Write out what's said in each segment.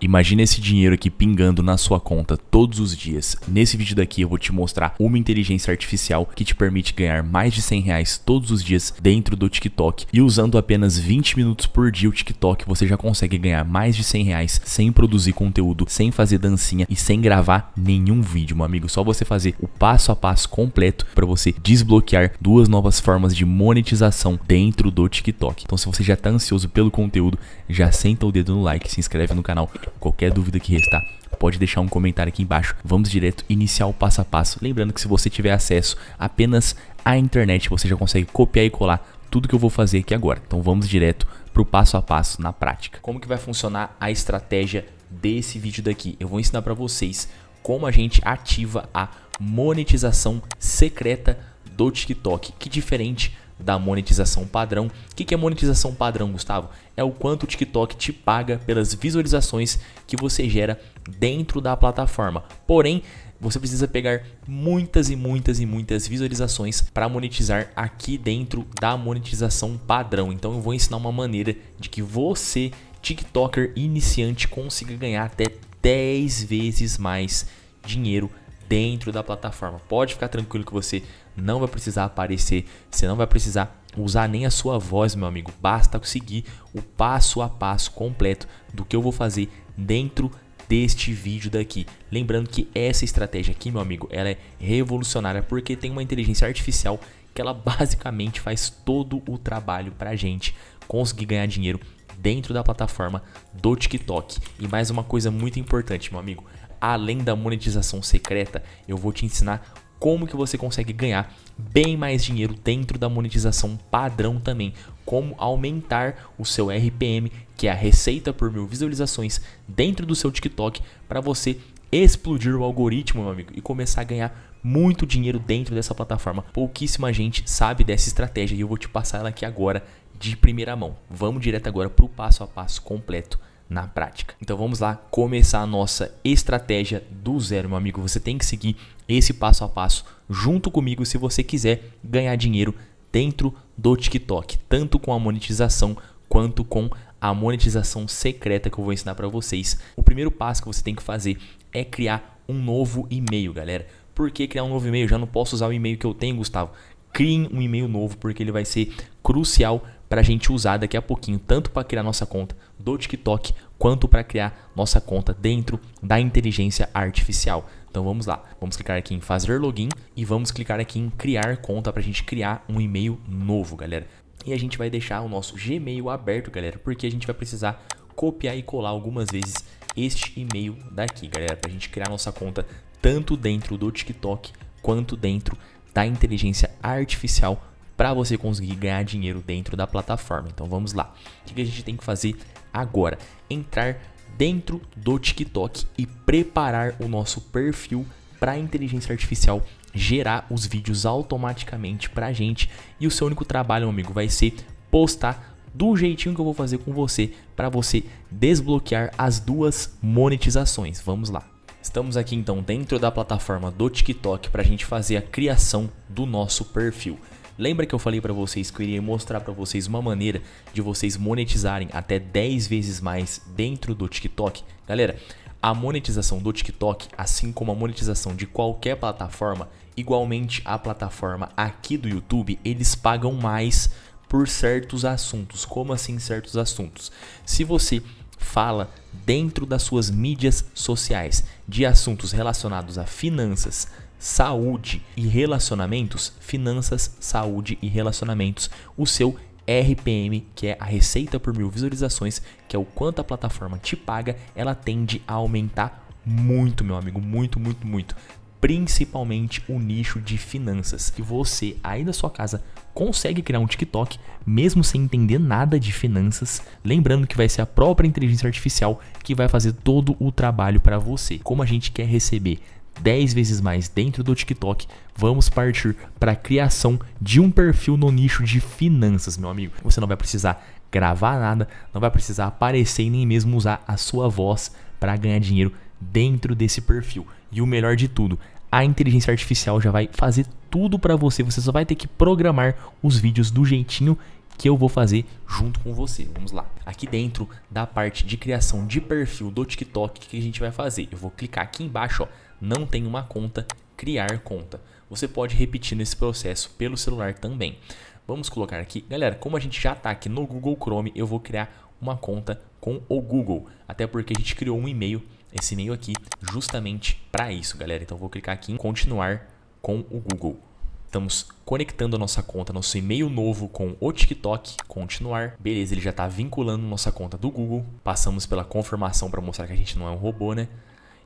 Imagina esse dinheiro aqui pingando na sua conta todos os dias. Nesse vídeo daqui eu vou te mostrar uma inteligência artificial que te permite ganhar mais de 100 reais todos os dias dentro do TikTok e usando apenas 20 minutos por dia o TikTok você já consegue ganhar mais de 100 reais sem produzir conteúdo, sem fazer dancinha e sem gravar nenhum vídeo, meu amigo. Só você fazer o passo a passo completo para você desbloquear duas novas formas de monetização dentro do TikTok. Então se você já está ansioso pelo conteúdo, já senta o dedo no like, se inscreve no canal qualquer dúvida que restar, pode deixar um comentário aqui embaixo. Vamos direto iniciar o passo a passo. Lembrando que se você tiver acesso apenas à internet, você já consegue copiar e colar tudo que eu vou fazer aqui agora. Então vamos direto para o passo a passo na prática. Como que vai funcionar a estratégia desse vídeo daqui? Eu vou ensinar para vocês como a gente ativa a monetização secreta do TikTok, que diferente da monetização padrão. O que é monetização padrão, Gustavo? É o quanto o TikTok te paga pelas visualizações que você gera dentro da plataforma. Porém, você precisa pegar muitas e muitas e muitas visualizações para monetizar aqui dentro da monetização padrão. Então eu vou ensinar uma maneira de que você, TikToker iniciante, consiga ganhar até 10 vezes mais dinheiro dentro da plataforma. Pode ficar tranquilo que você não vai precisar aparecer, você não vai precisar usar nem a sua voz, meu amigo. Basta seguir o passo a passo completo do que eu vou fazer dentro deste vídeo daqui. Lembrando que essa estratégia aqui, meu amigo, ela é revolucionária porque tem uma inteligência artificial que ela basicamente faz todo o trabalho a gente conseguir ganhar dinheiro dentro da plataforma do TikTok. E mais uma coisa muito importante, meu amigo, além da monetização secreta, eu vou te ensinar como que você consegue ganhar bem mais dinheiro dentro da monetização padrão também, como aumentar o seu RPM, que é a receita por mil visualizações dentro do seu TikTok para você explodir o algoritmo, meu amigo, e começar a ganhar muito dinheiro dentro dessa plataforma. Pouquíssima gente sabe dessa estratégia e eu vou te passar ela aqui agora de primeira mão. Vamos direto agora para o passo a passo completo na prática. Então vamos lá começar a nossa estratégia do zero, meu amigo. Você tem que seguir esse passo a passo junto comigo se você quiser ganhar dinheiro dentro do TikTok, tanto com a monetização quanto com a monetização secreta que eu vou ensinar para vocês. O primeiro passo que você tem que fazer é criar um novo e-mail, galera. Por que criar um novo e-mail? Já não posso usar o e-mail que eu tenho, Gustavo. Crie um e-mail novo porque ele vai ser crucial para a gente usar daqui a pouquinho, tanto para criar nossa conta do TikTok, quanto para criar nossa conta dentro da inteligência artificial. Então vamos lá, vamos clicar aqui em fazer login e vamos clicar aqui em criar conta para a gente criar um e-mail novo, galera. E a gente vai deixar o nosso Gmail aberto, galera, porque a gente vai precisar copiar e colar algumas vezes este e-mail daqui, galera, para a gente criar nossa conta tanto dentro do TikTok quanto dentro da inteligência artificial para você conseguir ganhar dinheiro dentro da plataforma. Então vamos lá. O que a gente tem que fazer agora? Entrar dentro do TikTok e preparar o nosso perfil para a inteligência artificial gerar os vídeos automaticamente para a gente. E o seu único trabalho, meu amigo, vai ser postar do jeitinho que eu vou fazer com você para você desbloquear as duas monetizações. Vamos lá. Estamos aqui então dentro da plataforma do TikTok para a gente fazer a criação do nosso perfil. Lembra que eu falei para vocês que eu iria mostrar para vocês uma maneira de vocês monetizarem até 10 vezes mais dentro do TikTok? Galera, a monetização do TikTok, assim como a monetização de qualquer plataforma, igualmente a plataforma aqui do YouTube, eles pagam mais por certos assuntos. Como assim certos assuntos? Se você fala dentro das suas mídias sociais de assuntos relacionados a finanças, saúde e relacionamentos, finanças, saúde e relacionamentos, o seu RPM, que é a receita por mil visualizações, que é o quanto a plataforma te paga, ela tende a aumentar muito, meu amigo, muito, muito, muito. Principalmente o nicho de finanças. E você aí na sua casa consegue criar um TikTok mesmo sem entender nada de finanças, lembrando que vai ser a própria inteligência artificial que vai fazer todo o trabalho para você. Como a gente quer receber 10 vezes mais dentro do TikTok, vamos partir para a criação de um perfil no nicho de finanças, meu amigo. Você não vai precisar gravar nada, não vai precisar aparecer e nem mesmo usar a sua voz para ganhar dinheiro dentro desse perfil. E o melhor de tudo, a inteligência artificial já vai fazer tudo para você, você só vai ter que programar os vídeos do jeitinho que eu vou fazer junto com você. Vamos lá. Aqui dentro da parte de criação de perfil do TikTok, o que a gente vai fazer? Eu vou clicar aqui embaixo, ó, não tem uma conta, criar conta. Você pode repetir nesse processo pelo celular também. Vamos colocar aqui, galera, como a gente já está aqui no Google Chrome, eu vou criar uma conta com o Google, até porque a gente criou um e-mail, esse e-mail aqui, justamente para isso, galera. Então, vou clicar aqui em continuar com o Google. Estamos conectando a nossa conta, nosso e-mail novo com o TikTok, continuar. Beleza, ele já está vinculando nossa conta do Google. Passamos pela confirmação para mostrar que a gente não é um robô, né?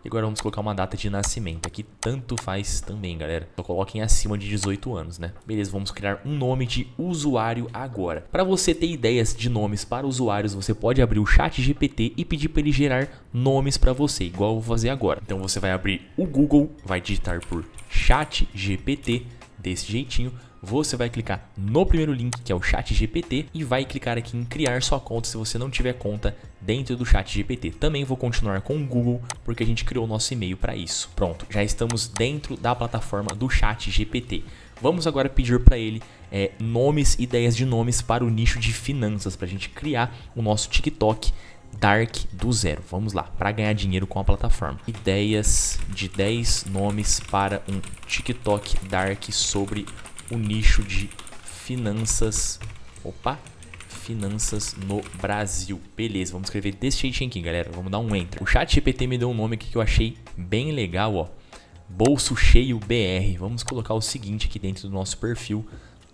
E agora vamos colocar uma data de nascimento. Aqui tanto faz também, galera. Só então coloquem acima de 18 anos, né? Beleza, vamos criar um nome de usuário agora. Para você ter ideias de nomes para usuários, você pode abrir o chat GPT e pedir para ele gerar nomes para você, igual eu vou fazer agora. Então você vai abrir o Google, vai digitar por chat GPT desse jeitinho você vai clicar no primeiro link, que é o Chat GPT, e vai clicar aqui em criar sua conta se você não tiver conta dentro do Chat GPT. Também vou continuar com o Google, porque a gente criou o nosso e-mail para isso. Pronto, já estamos dentro da plataforma do Chat GPT. Vamos agora pedir para ele é, nomes, ideias de nomes para o nicho de finanças, para a gente criar o nosso TikTok Dark do zero. Vamos lá, para ganhar dinheiro com a plataforma. Ideias de 10 nomes para um TikTok Dark sobre o nicho de finanças. Opa! Finanças no Brasil. Beleza, vamos escrever desse jeitinho aqui, galera. Vamos dar um enter. O chat GPT me deu um nome aqui que eu achei bem legal, ó. Bolso Cheio BR. Vamos colocar o seguinte aqui dentro do nosso perfil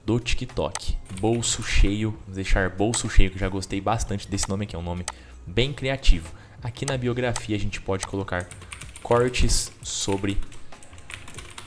do TikTok. Bolso Cheio, vamos deixar Bolso Cheio, que já gostei bastante desse nome aqui, é um nome bem criativo. Aqui na biografia a gente pode colocar cortes sobre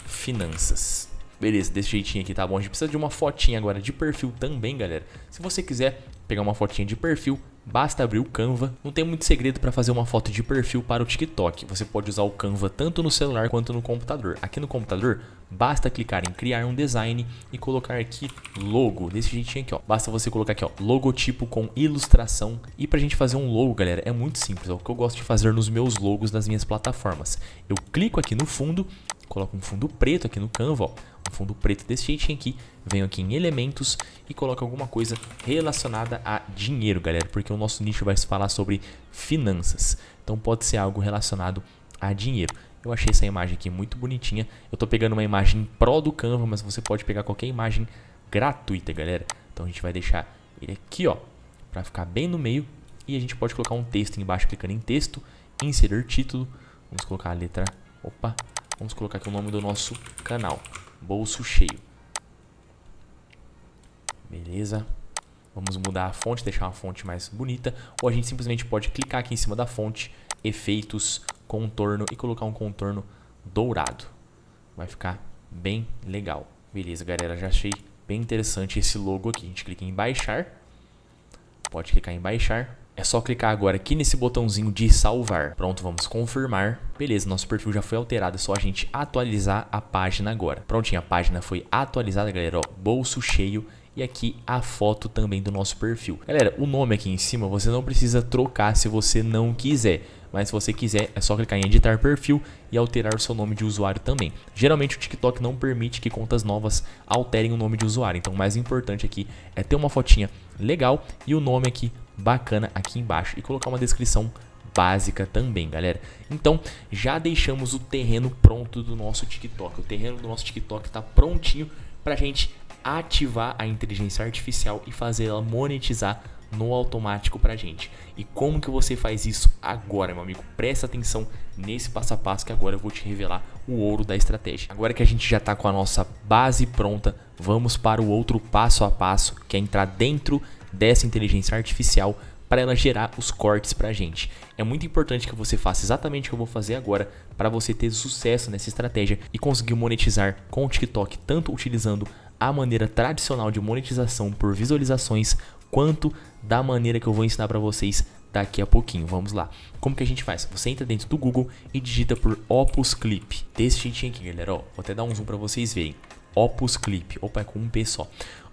finanças. Beleza, desse jeitinho aqui tá bom. A gente precisa de uma fotinha agora de perfil também, galera. Se você quiser pegar uma fotinha de perfil, basta abrir o Canva. Não tem muito segredo para fazer uma foto de perfil para o TikTok. Você pode usar o Canva tanto no celular quanto no computador. Aqui no computador, basta clicar em criar um design e colocar aqui logo, desse jeitinho aqui, ó. Basta você colocar aqui, ó, logotipo com ilustração. E pra gente fazer um logo, galera, é muito simples, É O que eu gosto de fazer nos meus logos das minhas plataformas. Eu clico aqui no fundo, coloco um fundo preto aqui no Canva, ó fundo preto desse jeitinho aqui, venho aqui em elementos e coloco alguma coisa relacionada a dinheiro, galera, porque o nosso nicho vai se falar sobre finanças. Então pode ser algo relacionado a dinheiro. Eu achei essa imagem aqui muito bonitinha. Eu estou pegando uma imagem pro do Canva, mas você pode pegar qualquer imagem gratuita, galera. Então a gente vai deixar ele aqui, ó, para ficar bem no meio. E a gente pode colocar um texto embaixo, clicando em texto, inserir título. Vamos colocar a letra, opa, vamos colocar aqui o nome do nosso canal. Bolso cheio. Beleza. Vamos mudar a fonte, deixar uma fonte mais bonita. Ou a gente simplesmente pode clicar aqui em cima da fonte, efeitos, contorno e colocar um contorno dourado. Vai ficar bem legal. Beleza, galera, já achei bem interessante esse logo aqui. A gente clica em baixar. Pode clicar em baixar. É só clicar agora aqui nesse botãozinho de salvar. Pronto, vamos confirmar. Beleza, nosso perfil já foi alterado, é só a gente atualizar a página agora. Prontinho, a página foi atualizada, galera, ó, bolso cheio e aqui a foto também do nosso perfil. Galera, o nome aqui em cima você não precisa trocar se você não quiser. Mas se você quiser, é só clicar em editar perfil e alterar o seu nome de usuário também. Geralmente o TikTok não permite que contas novas alterem o nome de usuário. Então o mais importante aqui é ter uma fotinha legal e o nome aqui bacana aqui embaixo e colocar uma descrição básica também, galera. Então, já deixamos o terreno pronto do nosso TikTok. O terreno do nosso TikTok está prontinho para a gente ativar a inteligência artificial e fazer ela monetizar no automático para gente. E como que você faz isso agora, meu amigo? Presta atenção nesse passo a passo que agora eu vou te revelar o ouro da estratégia. Agora que a gente já está com a nossa base pronta, vamos para o outro passo a passo, que é entrar dentro dessa inteligência artificial para ela gerar os cortes para a gente. É muito importante que você faça exatamente o que eu vou fazer agora para você ter sucesso nessa estratégia e conseguir monetizar com o TikTok, tanto utilizando a maneira tradicional de monetização por visualizações, quanto da maneira que eu vou ensinar para vocês daqui a pouquinho. Vamos lá. Como que a gente faz? Você entra dentro do Google e digita por Opus Clip. Desse jeitinho aqui, galera. Ó, vou até dar um zoom para vocês verem. Opus Clip. Opa, é com um P só.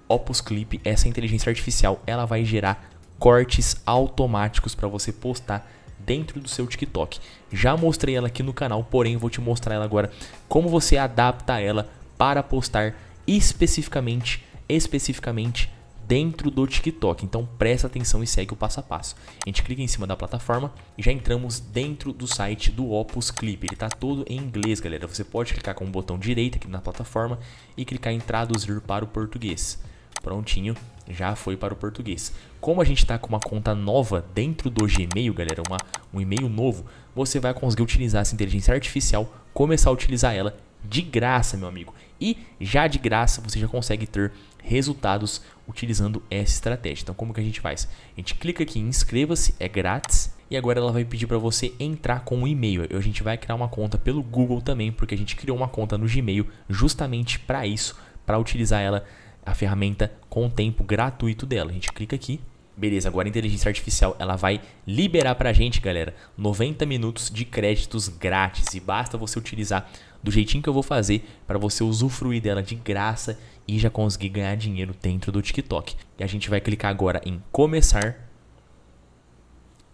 Opus Clip, essa inteligência artificial, ela vai gerar cortes automáticos para você postar dentro do seu TikTok. Já mostrei ela aqui no canal, porém vou te mostrar ela agora como você adapta ela para postar especificamente, especificamente dentro do TikTok. Então presta atenção e segue o passo a passo. A gente clica em cima da plataforma e já entramos dentro do site do Opus Clip. Ele está todo em inglês, galera. Você pode clicar com o botão direito aqui na plataforma e clicar em traduzir para o português. Prontinho, já foi para o português. Como a gente está com uma conta nova dentro do Gmail, galera, uma, um e-mail novo, você vai conseguir utilizar essa inteligência artificial, começar a utilizar ela de graça, meu amigo. E já de graça você já consegue ter resultados utilizando essa estratégia. Então, como que a gente faz? A gente clica aqui em inscreva-se, é grátis. E agora ela vai pedir para você entrar com o um e-mail. A gente vai criar uma conta pelo Google também, porque a gente criou uma conta no Gmail justamente para isso, para utilizar ela a ferramenta com o tempo gratuito dela. A gente clica aqui. Beleza, agora a inteligência artificial ela vai liberar para a gente, galera, 90 minutos de créditos grátis e basta você utilizar do jeitinho que eu vou fazer para você usufruir dela de graça e já conseguir ganhar dinheiro dentro do TikTok. E a gente vai clicar agora em começar.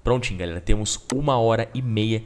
Prontinho, galera, temos uma hora e meia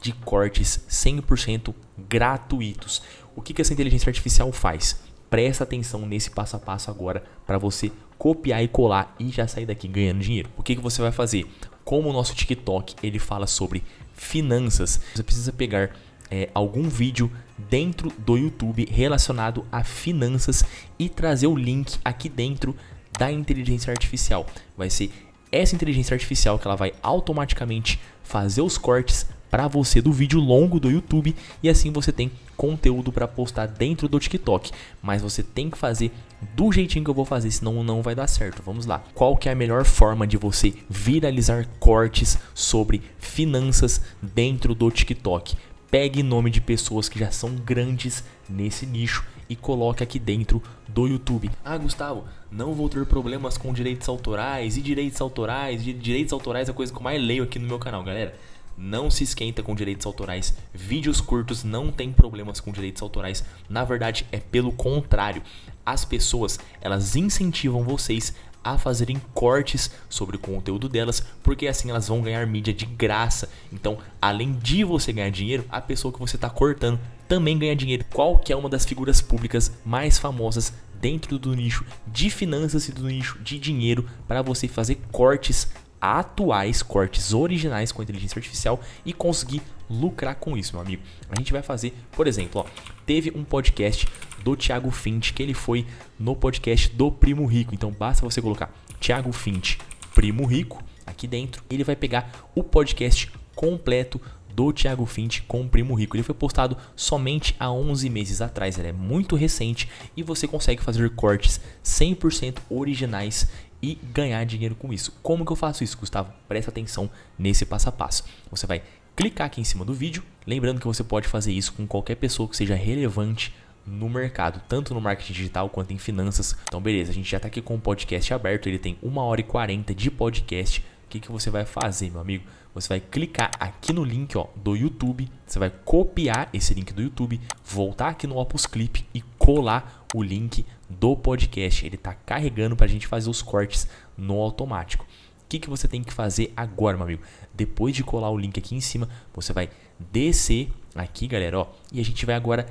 de cortes 100% gratuitos. O que, que essa inteligência artificial faz? presta atenção nesse passo a passo agora para você copiar e colar e já sair daqui ganhando dinheiro. O que, que você vai fazer? Como o nosso TikTok ele fala sobre finanças, você precisa pegar é, algum vídeo dentro do YouTube relacionado a finanças e trazer o link aqui dentro da inteligência artificial. Vai ser essa inteligência artificial que ela vai automaticamente fazer os cortes, para você do vídeo longo do YouTube e assim você tem conteúdo para postar dentro do TikTok, mas você tem que fazer do jeitinho que eu vou fazer, senão não vai dar certo. Vamos lá. Qual que é a melhor forma de você viralizar cortes sobre finanças dentro do TikTok? Pegue nome de pessoas que já são grandes nesse nicho e coloque aqui dentro do YouTube. Ah, Gustavo, não vou ter problemas com direitos autorais e direitos autorais, direitos autorais é a coisa que eu mais leio aqui no meu canal, galera não se esquenta com direitos autorais. Vídeos curtos não têm problemas com direitos autorais. Na verdade, é pelo contrário. As pessoas, elas incentivam vocês a fazerem cortes sobre o conteúdo delas, porque assim elas vão ganhar mídia de graça. Então, além de você ganhar dinheiro, a pessoa que você está cortando também ganha dinheiro. Qual que é uma das figuras públicas mais famosas dentro do nicho de finanças e do nicho de dinheiro para você fazer cortes atuais cortes originais com inteligência artificial e conseguir lucrar com isso, meu amigo. A gente vai fazer, por exemplo, ó, teve um podcast do Thiago Fint, que ele foi no podcast do Primo Rico. Então basta você colocar Thiago Fint, Primo Rico aqui dentro, ele vai pegar o podcast completo do Thiago Fint com o Primo Rico. Ele foi postado somente há 11 meses atrás, ele é muito recente e você consegue fazer cortes 100% originais e ganhar dinheiro com isso. Como que eu faço isso, Gustavo? Presta atenção nesse passo a passo. Você vai clicar aqui em cima do vídeo, lembrando que você pode fazer isso com qualquer pessoa que seja relevante no mercado, tanto no marketing digital quanto em finanças. Então, beleza, a gente já está aqui com o podcast aberto, ele tem 1 hora e 40 de podcast. O que, que você vai fazer, meu amigo? Você vai clicar aqui no link ó, do YouTube, você vai copiar esse link do YouTube, voltar aqui no Opus Clip e colar o link do podcast. Ele está carregando para a gente fazer os cortes no automático. O que, que você tem que fazer agora, meu amigo? Depois de colar o link aqui em cima, você vai descer aqui, galera, ó, e a gente vai agora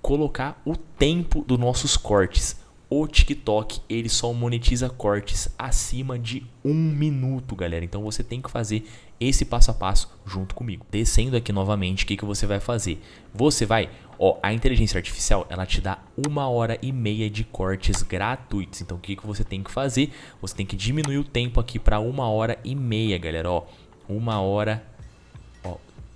colocar o tempo dos nossos cortes. O TikTok ele só monetiza cortes acima de um minuto, galera. Então você tem que fazer esse passo a passo junto comigo. Descendo aqui novamente, o que, que você vai fazer? Você vai Ó, a inteligência artificial, ela te dá uma hora e meia de cortes gratuitos. Então, o que, que você tem que fazer? Você tem que diminuir o tempo aqui para uma hora e meia, galera. Ó, uma hora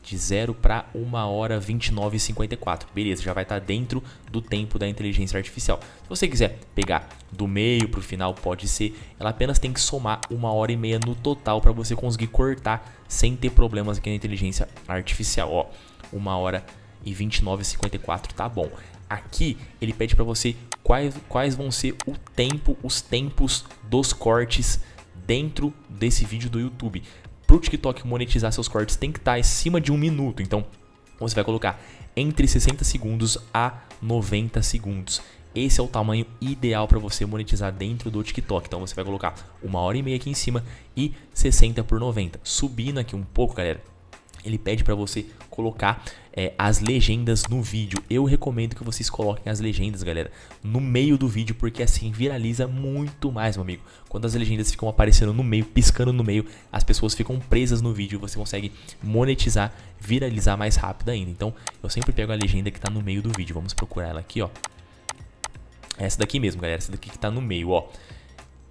de zero para uma hora 29 e 54. Beleza, já vai estar tá dentro do tempo da inteligência artificial. Se você quiser pegar do meio para o final, pode ser. Ela apenas tem que somar uma hora e meia no total para você conseguir cortar sem ter problemas aqui na inteligência artificial. Ó, uma hora e 29,54 tá bom. Aqui ele pede para você quais, quais vão ser o tempo, os tempos dos cortes dentro desse vídeo do YouTube. Pro TikTok monetizar seus cortes tem que tá estar acima de um minuto, então você vai colocar entre 60 segundos a 90 segundos. Esse é o tamanho ideal para você monetizar dentro do TikTok. Então você vai colocar uma hora e meia aqui em cima e 60 por 90. Subindo aqui um pouco, galera, ele pede para você colocar é, as legendas no vídeo. Eu recomendo que vocês coloquem as legendas, galera, no meio do vídeo, porque assim viraliza muito mais, meu amigo. Quando as legendas ficam aparecendo no meio, piscando no meio, as pessoas ficam presas no vídeo e você consegue monetizar, viralizar mais rápido ainda. Então, eu sempre pego a legenda que tá no meio do vídeo. Vamos procurar ela aqui, ó. Essa daqui mesmo, galera, essa daqui que tá no meio, ó.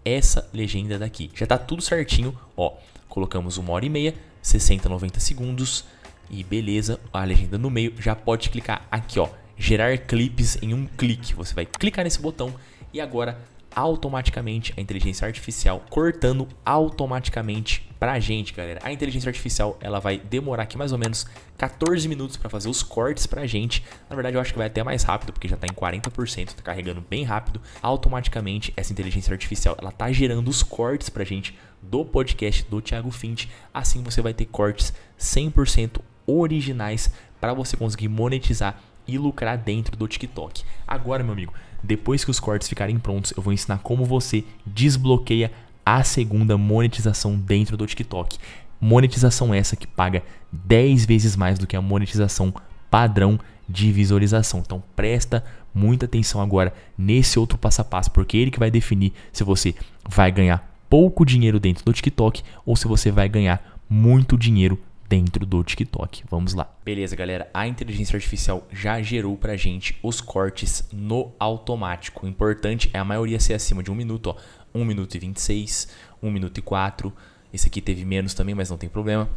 Essa legenda daqui. Já tá tudo certinho, ó. Colocamos uma hora e meia, 60, 90 segundos. E beleza, a legenda no meio, já pode clicar aqui, ó, gerar clipes em um clique. Você vai clicar nesse botão e agora automaticamente, a inteligência artificial cortando automaticamente pra gente, galera. A inteligência artificial, ela vai demorar aqui mais ou menos 14 minutos para fazer os cortes pra gente. Na verdade, eu acho que vai até mais rápido, porque já tá em 40%, tá carregando bem rápido. Automaticamente, essa inteligência artificial, ela tá gerando os cortes pra gente do podcast do Thiago Fint. Assim você vai ter cortes 100% originais para você conseguir monetizar e lucrar dentro do TikTok. Agora, meu amigo, depois que os cortes ficarem prontos, eu vou ensinar como você desbloqueia a segunda monetização dentro do TikTok. Monetização essa que paga 10 vezes mais do que a monetização padrão de visualização. Então presta muita atenção agora nesse outro passo a passo, porque ele que vai definir se você vai ganhar pouco dinheiro dentro do TikTok ou se você vai ganhar muito dinheiro dentro do TikTok. Vamos lá. Beleza, galera. A inteligência artificial já gerou pra gente os cortes no automático. O importante é a maioria ser acima de um minuto, ó. 1 minuto e 26, 1 minuto e 4. Esse aqui teve menos também, mas não tem problema.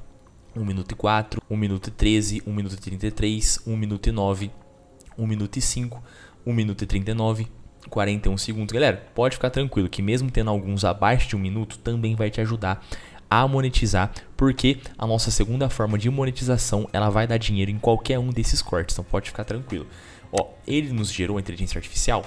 1 minuto e 4, 1 minuto e 13, 1 minuto e 33, 1 minuto e 9, 1 minuto e 5, 1 minuto e 39, 41 segundos. Galera, pode ficar tranquilo que mesmo tendo alguns abaixo de 1 minuto, também vai te ajudar a monetizar, porque a nossa segunda forma de monetização ela vai dar dinheiro em qualquer um desses cortes, então pode ficar tranquilo. Ó, ele nos gerou a inteligência artificial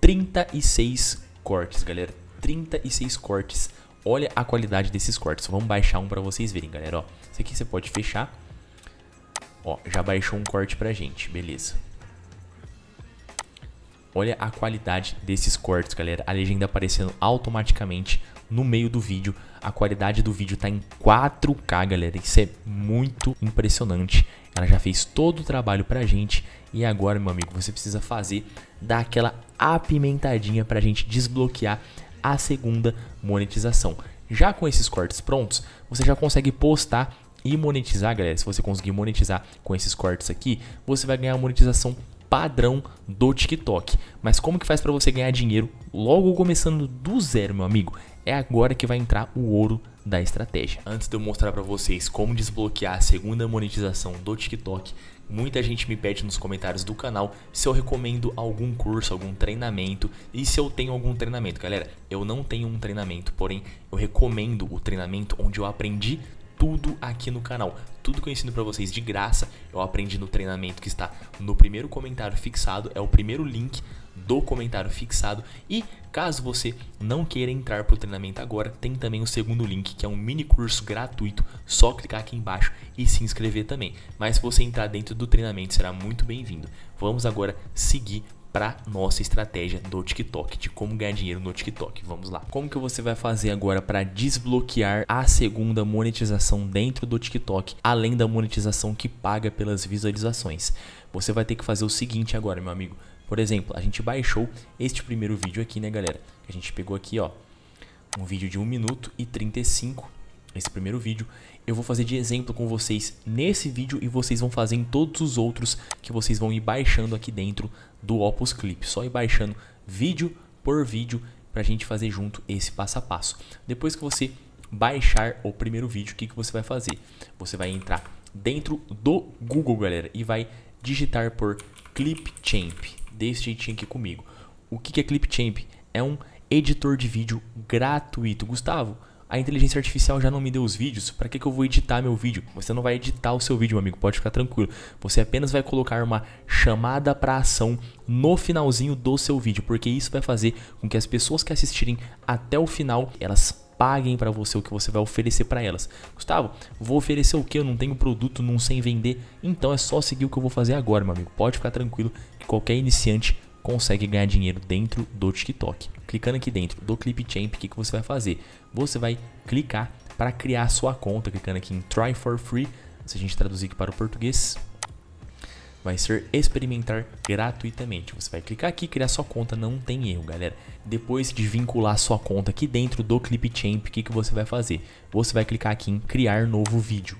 36 cortes, galera, 36 cortes. Olha a qualidade desses cortes. Vamos baixar um para vocês verem, galera. Ó, isso aqui você pode fechar. Ó, já baixou um corte pra gente, beleza. Olha a qualidade desses cortes, galera. A legenda aparecendo automaticamente no meio do vídeo. A qualidade do vídeo está em 4K, galera. Isso é muito impressionante. Ela já fez todo o trabalho pra gente e agora, meu amigo, você precisa fazer dar aquela apimentadinha pra gente desbloquear a segunda monetização. Já com esses cortes prontos, você já consegue postar e monetizar, galera. Se você conseguir monetizar com esses cortes aqui, você vai ganhar a monetização padrão do TikTok. Mas como que faz para você ganhar dinheiro logo começando do zero, meu amigo? É agora que vai entrar o ouro da estratégia. Antes de eu mostrar para vocês como desbloquear a segunda monetização do TikTok, muita gente me pede nos comentários do canal se eu recomendo algum curso, algum treinamento e se eu tenho algum treinamento. Galera, eu não tenho um treinamento, porém eu recomendo o treinamento onde eu aprendi tudo aqui no canal. Tudo que eu ensino para vocês de graça, eu aprendi no treinamento que está no primeiro comentário fixado, é o primeiro link do comentário fixado. E caso você não queira entrar para o treinamento agora, tem também o segundo link, que é um mini curso gratuito. Só clicar aqui embaixo e se inscrever também. Mas se você entrar dentro do treinamento, será muito bem-vindo. Vamos agora seguir para nossa estratégia do TikTok, de como ganhar dinheiro no TikTok. Vamos lá. Como que você vai fazer agora para desbloquear a segunda monetização dentro do TikTok, além da monetização que paga pelas visualizações? Você vai ter que fazer o seguinte agora, meu amigo. Por exemplo, a gente baixou este primeiro vídeo aqui, né, galera? A gente pegou aqui, ó, um vídeo de 1 minuto e 35 esse primeiro vídeo. Eu vou fazer de exemplo com vocês nesse vídeo e vocês vão fazer em todos os outros que vocês vão ir baixando aqui dentro do Opus Clip. Só ir baixando vídeo por vídeo para a gente fazer junto esse passo a passo. Depois que você baixar o primeiro vídeo, o que, que você vai fazer? Você vai entrar dentro do Google, galera, e vai digitar por Clipchamp. Desse jeitinho aqui comigo. O que, que é Clipchamp? É um editor de vídeo gratuito. Gustavo, a inteligência artificial já não me deu os vídeos, para que, que eu vou editar meu vídeo? Você não vai editar o seu vídeo, meu amigo, pode ficar tranquilo. Você apenas vai colocar uma chamada para ação no finalzinho do seu vídeo, porque isso vai fazer com que as pessoas que assistirem até o final, elas paguem para você o que você vai oferecer para elas. Gustavo, vou oferecer o que? Eu não tenho produto, não sei vender. Então é só seguir o que eu vou fazer agora, meu amigo. Pode ficar tranquilo que qualquer iniciante consegue ganhar dinheiro dentro do TikTok. Clicando aqui dentro do Clipchamp, o que, que você vai fazer? Você vai clicar para criar sua conta, clicando aqui em Try for Free, se a gente traduzir aqui para o português, vai ser experimentar gratuitamente. Você vai clicar aqui, criar sua conta, não tem erro, galera. Depois de vincular sua conta aqui dentro do Clipchamp, o que, que você vai fazer? Você vai clicar aqui em criar novo vídeo.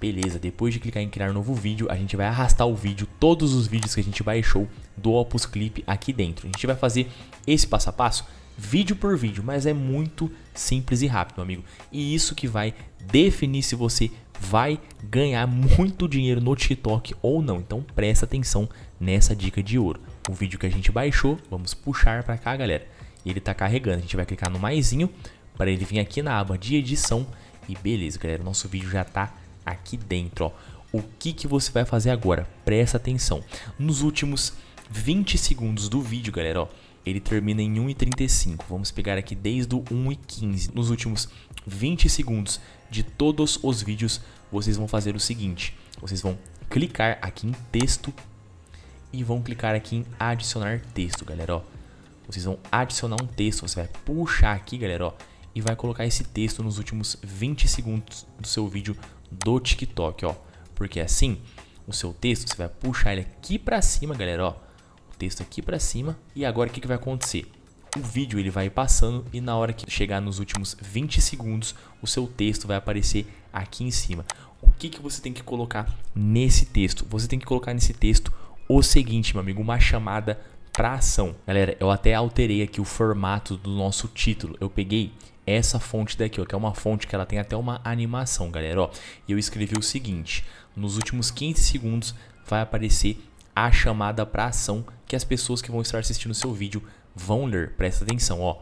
Beleza, depois de clicar em criar um novo vídeo, a gente vai arrastar o vídeo, todos os vídeos que a gente baixou do Opus Clip aqui dentro. A gente vai fazer esse passo a passo vídeo por vídeo, mas é muito simples e rápido, amigo. E isso que vai definir se você vai ganhar muito dinheiro no TikTok ou não. Então presta atenção nessa dica de ouro. O vídeo que a gente baixou, vamos puxar para cá, galera. Ele está carregando. A gente vai clicar no maiszinho para ele vir aqui na aba de edição e beleza, galera, nosso vídeo já está aqui dentro. Ó. O que, que você vai fazer agora? Presta atenção. Nos últimos 20 segundos do vídeo, galera, ó, ele termina em 1,35. Vamos pegar aqui desde o 1,15. Nos últimos 20 segundos de todos os vídeos, vocês vão fazer o seguinte. Vocês vão clicar aqui em texto e vão clicar aqui em adicionar texto, galera, ó. Vocês vão adicionar um texto, você vai puxar aqui, galera, ó, e vai colocar esse texto nos últimos 20 segundos do seu vídeo do TikTok, ó. Porque assim, o seu texto, você vai puxar ele aqui para cima, galera, ó. O texto aqui para cima. E agora o que, que vai acontecer? O vídeo ele vai passando e na hora que chegar nos últimos 20 segundos, o seu texto vai aparecer aqui em cima. O que, que você tem que colocar nesse texto? Você tem que colocar nesse texto o seguinte, meu amigo, uma chamada para ação. Galera, eu até alterei aqui o formato do nosso título. Eu peguei essa fonte daqui, ó, que é uma fonte que ela tem até uma animação, galera, ó. E eu escrevi o seguinte, nos últimos 15 segundos vai aparecer a chamada para ação que as pessoas que vão estar assistindo o seu vídeo vão ler. Presta atenção, ó.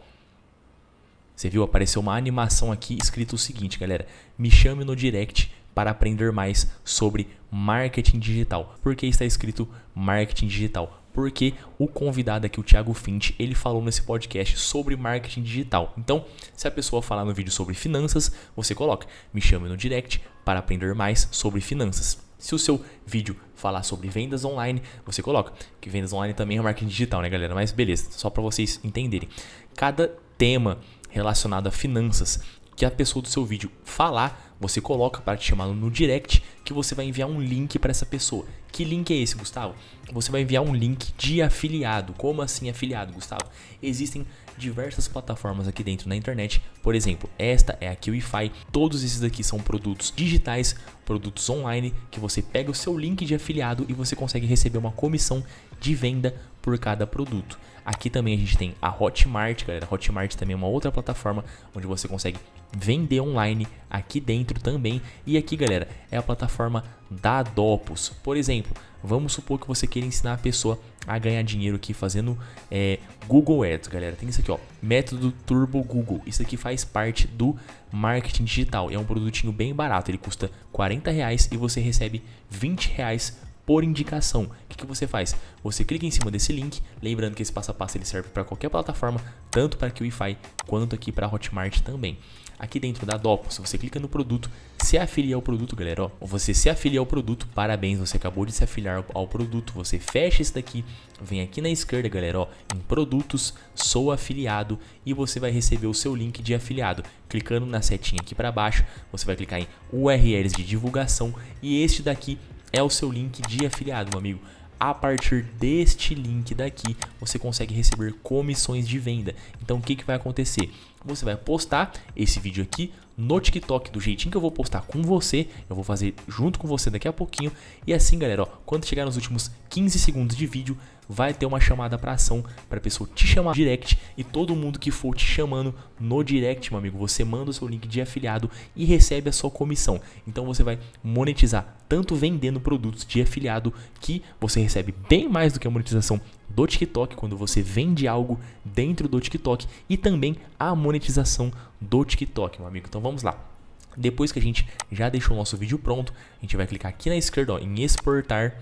Você viu? Apareceu uma animação aqui escrito o seguinte, galera. Me chame no direct para aprender mais sobre marketing digital. Por que está escrito marketing digital? porque o convidado aqui, o Thiago Fint, ele falou nesse podcast sobre marketing digital. Então, se a pessoa falar no vídeo sobre finanças, você coloca: me chame no direct para aprender mais sobre finanças. Se o seu vídeo falar sobre vendas online, você coloca que vendas online também é marketing digital, né, galera? Mas beleza, só para vocês entenderem. Cada tema relacionado a finanças que a pessoa do seu vídeo falar, você coloca para te chamá-lo no direct que você vai enviar um link para essa pessoa. Que link é esse, Gustavo? Você vai enviar um link de afiliado. Como assim afiliado, Gustavo? Existem diversas plataformas aqui dentro na internet. Por exemplo, esta é a Qify. Todos esses aqui são produtos digitais, produtos online que você pega o seu link de afiliado e você consegue receber uma comissão de venda por cada produto. Aqui também a gente tem a Hotmart, galera. Hotmart também é uma outra plataforma onde você consegue vender online aqui dentro também. E aqui, galera, é a plataforma da Dopus. Por exemplo, vamos supor que você queira ensinar a pessoa a ganhar dinheiro aqui fazendo é, Google Ads, galera. Tem isso aqui, ó, método Turbo Google. Isso aqui faz parte do marketing digital. É um produtinho bem barato. Ele custa 40 reais e você recebe 20 reais por indicação. O que, que, você faz? Você clica em cima desse link, lembrando que esse passo a passo ele serve para qualquer plataforma, tanto para Wi-Fi quanto aqui para Hotmart também aqui dentro da Dopo. Se você clica no produto, se afilia ao produto, galera, ó, você se afilia ao produto, parabéns, você acabou de se afiliar ao produto, você fecha isso daqui, vem aqui na esquerda, galera, ó, em produtos, sou afiliado e você vai receber o seu link de afiliado. Clicando na setinha aqui para baixo, você vai clicar em URLs de divulgação e este daqui é o seu link de afiliado, meu amigo a partir deste link daqui, você consegue receber comissões de venda. Então, o que, que vai acontecer? você vai postar esse vídeo aqui no TikTok do jeitinho que eu vou postar com você, eu vou fazer junto com você daqui a pouquinho. E assim, galera, ó, quando chegar nos últimos 15 segundos de vídeo, vai ter uma chamada para ação para pessoa te chamar direct e todo mundo que for te chamando no direct, meu amigo, você manda o seu link de afiliado e recebe a sua comissão. Então você vai monetizar tanto vendendo produtos de afiliado que você recebe bem mais do que a monetização do TikTok, quando você vende algo dentro do TikTok e também a monetização do TikTok, meu amigo. Então vamos lá. Depois que a gente já deixou o nosso vídeo pronto, a gente vai clicar aqui na esquerda ó, em exportar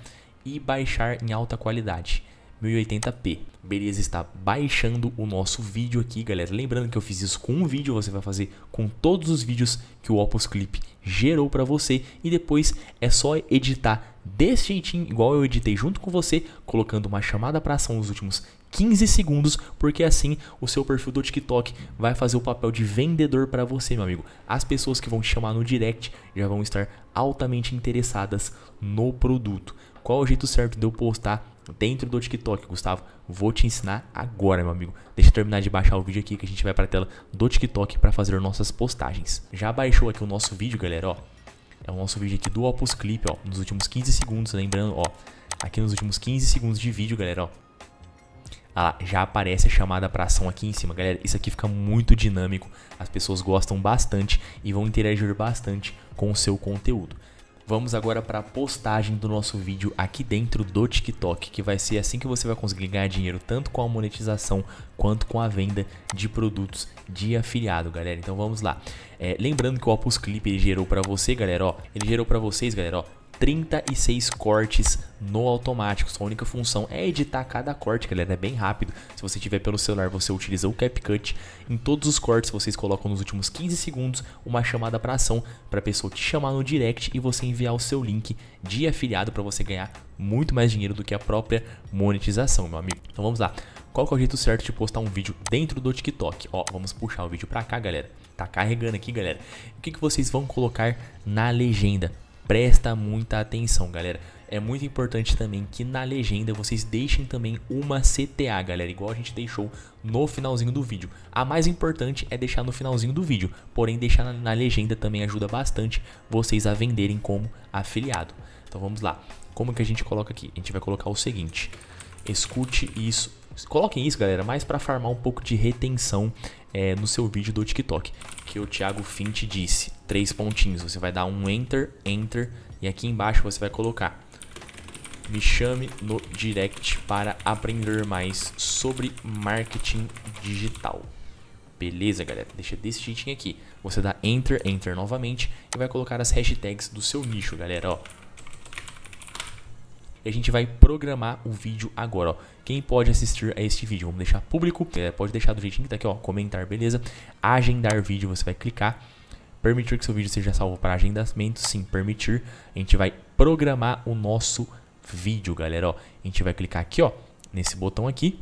e baixar em alta qualidade. 1080p. Beleza, está baixando o nosso vídeo aqui, galera. Lembrando que eu fiz isso com um vídeo, você vai fazer com todos os vídeos que o Opus Clip gerou para você e depois é só editar desse jeitinho, igual eu editei junto com você, colocando uma chamada para ação nos últimos 15 segundos, porque assim o seu perfil do TikTok vai fazer o papel de vendedor para você, meu amigo. As pessoas que vão te chamar no direct já vão estar altamente interessadas no produto. Qual é o jeito certo de eu postar dentro do TikTok, Gustavo? Vou te ensinar agora, meu amigo. Deixa eu terminar de baixar o vídeo aqui que a gente vai para a tela do TikTok para fazer nossas postagens. Já baixou aqui o nosso vídeo, galera, ó. É o nosso vídeo aqui do Opus Clip, ó, nos últimos 15 segundos, lembrando, ó, aqui nos últimos 15 segundos de vídeo, galera, ó. Ah, já aparece a chamada para ação aqui em cima, galera. Isso aqui fica muito dinâmico, as pessoas gostam bastante e vão interagir bastante com o seu conteúdo. Vamos agora para a postagem do nosso vídeo aqui dentro do TikTok, que vai ser assim que você vai conseguir ganhar dinheiro tanto com a monetização quanto com a venda de produtos de afiliado, galera. Então vamos lá. É, lembrando que o Opus Clip ele gerou para você, galera, ó, ele gerou para vocês, galera, ó, 36 cortes no automático. Sua única função é editar cada corte, galera. É né, bem rápido. Se você tiver pelo celular, você utiliza o CapCut. Em todos os cortes, vocês colocam nos últimos 15 segundos uma chamada para ação para a pessoa te chamar no direct e você enviar o seu link de afiliado para você ganhar muito mais dinheiro do que a própria monetização, meu amigo. Então vamos lá. Qual que é o jeito certo de postar um vídeo dentro do TikTok? Ó, vamos puxar o vídeo para cá, galera. Tá carregando aqui, galera. O que, que vocês vão colocar na legenda? Presta muita atenção, galera. É muito importante também que na legenda vocês deixem também uma CTA, galera, igual a gente deixou no finalzinho do vídeo. A mais importante é deixar no finalzinho do vídeo, porém deixar na, legenda também ajuda bastante vocês a venderem como afiliado. Então vamos lá. Como que a gente coloca aqui? A gente vai colocar o seguinte: escute isso. Coloquem isso, galera, mais para farmar um pouco de retenção é, no seu vídeo do TikTok, que o Thiago Fint disse, três pontinhos, você vai dar um enter, enter, e aqui embaixo você vai colocar me chame no direct para aprender mais sobre marketing digital. Beleza, galera? Deixa desse jeitinho aqui. Você dá enter, enter novamente e vai colocar as hashtags do seu nicho, galera, ó e a gente vai programar o vídeo agora, ó. Quem pode assistir a este vídeo? Vamos deixar público, é, pode deixar do jeitinho que tá aqui, ó, comentar, beleza? Agendar vídeo, você vai clicar. Permitir que seu vídeo seja salvo para agendamento, sim, permitir. A gente vai programar o nosso vídeo, galera, ó. A gente vai clicar aqui, ó, nesse botão aqui.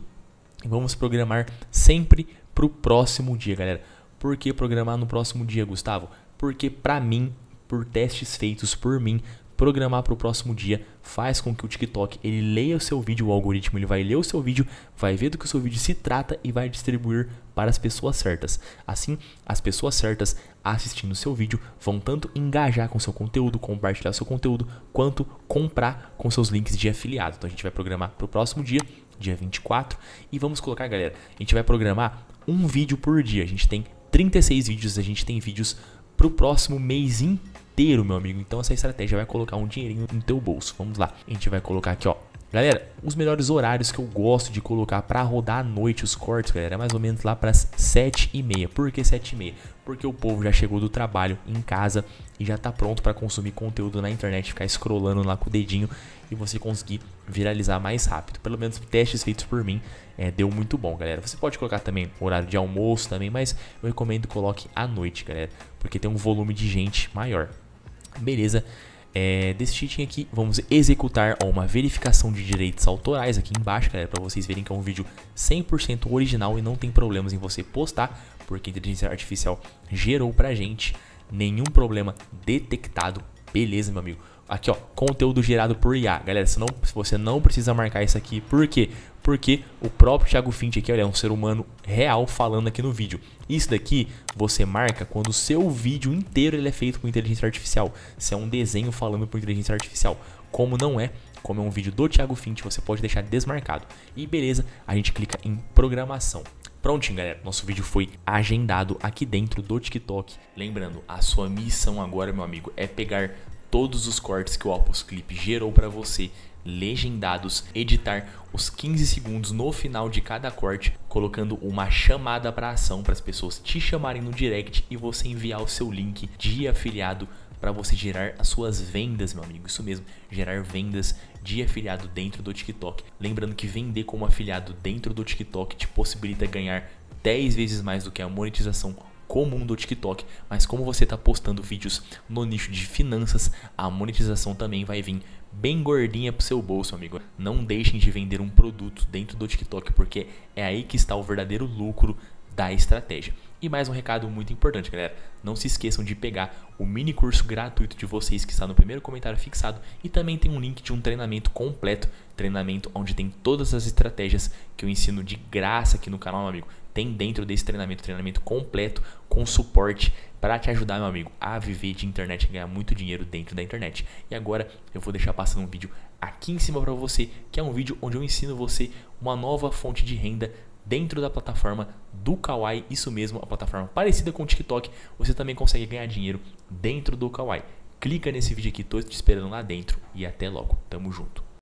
E vamos programar sempre para o próximo dia, galera. Por que programar no próximo dia, Gustavo? Porque para mim, por testes feitos por mim, programar para o próximo dia faz com que o TikTok ele leia o seu vídeo, o algoritmo ele vai ler o seu vídeo, vai ver do que o seu vídeo se trata e vai distribuir para as pessoas certas. Assim, as pessoas certas assistindo o seu vídeo vão tanto engajar com seu conteúdo, compartilhar seu conteúdo, quanto comprar com seus links de afiliado. Então a gente vai programar para o próximo dia, dia 24, e vamos colocar, galera, a gente vai programar um vídeo por dia. A gente tem 36 vídeos, a gente tem vídeos para o próximo mês inteiro inteiro, meu amigo. Então essa estratégia vai colocar um dinheirinho no teu bolso. Vamos lá. A gente vai colocar aqui, ó, Galera, os melhores horários que eu gosto de colocar para rodar à noite os cortes, galera, é mais ou menos lá para as 7h30. Por que 7h30? Porque o povo já chegou do trabalho em casa e já tá pronto para consumir conteúdo na internet, ficar scrollando lá com o dedinho e você conseguir viralizar mais rápido. Pelo menos testes feitos por mim é, deu muito bom, galera. Você pode colocar também horário de almoço também, mas eu recomendo que coloque à noite, galera, porque tem um volume de gente maior. Beleza. É, desse cheating aqui, vamos executar ó, uma verificação de direitos autorais aqui embaixo, galera, para vocês verem que é um vídeo 100% original e não tem problemas em você postar, porque a inteligência artificial gerou pra gente nenhum problema detectado Beleza, meu amigo. Aqui, ó, conteúdo gerado por IA. Galera, você não, você não precisa marcar isso aqui. Por quê? Porque o próprio Thiago Fint aqui, olha, é um ser humano real falando aqui no vídeo. Isso daqui você marca quando o seu vídeo inteiro ele é feito com inteligência artificial. Se é um desenho falando por inteligência artificial. Como não é, como é um vídeo do Thiago Fint, você pode deixar desmarcado. E beleza, a gente clica em programação. Prontinho, galera. Nosso vídeo foi agendado aqui dentro do TikTok. Lembrando, a sua missão agora, meu amigo, é pegar todos os cortes que o Opus Clip gerou para você, legendados, editar os 15 segundos no final de cada corte, colocando uma chamada para ação para as pessoas te chamarem no direct e você enviar o seu link de afiliado para você gerar as suas vendas, meu amigo. Isso mesmo, gerar vendas, de afiliado dentro do TikTok. Lembrando que vender como afiliado dentro do TikTok te possibilita ganhar 10 vezes mais do que a monetização comum do TikTok, mas como você está postando vídeos no nicho de finanças, a monetização também vai vir bem gordinha pro seu bolso, amigo. Não deixem de vender um produto dentro do TikTok, porque é aí que está o verdadeiro lucro da estratégia. E mais um recado muito importante, galera. Não se esqueçam de pegar o mini curso gratuito de vocês que está no primeiro comentário fixado e também tem um link de um treinamento completo, treinamento onde tem todas as estratégias que eu ensino de graça aqui no canal, meu amigo. Tem dentro desse treinamento, treinamento completo com suporte para te ajudar, meu amigo, a viver de internet, ganhar muito dinheiro dentro da internet. E agora eu vou deixar passando um vídeo aqui em cima para você, que é um vídeo onde eu ensino você uma nova fonte de renda dentro da plataforma do Kawaii, isso mesmo, a plataforma parecida com o TikTok, você também consegue ganhar dinheiro dentro do Kawaii. Clica nesse vídeo aqui, tô te esperando lá dentro e até logo. Tamo junto.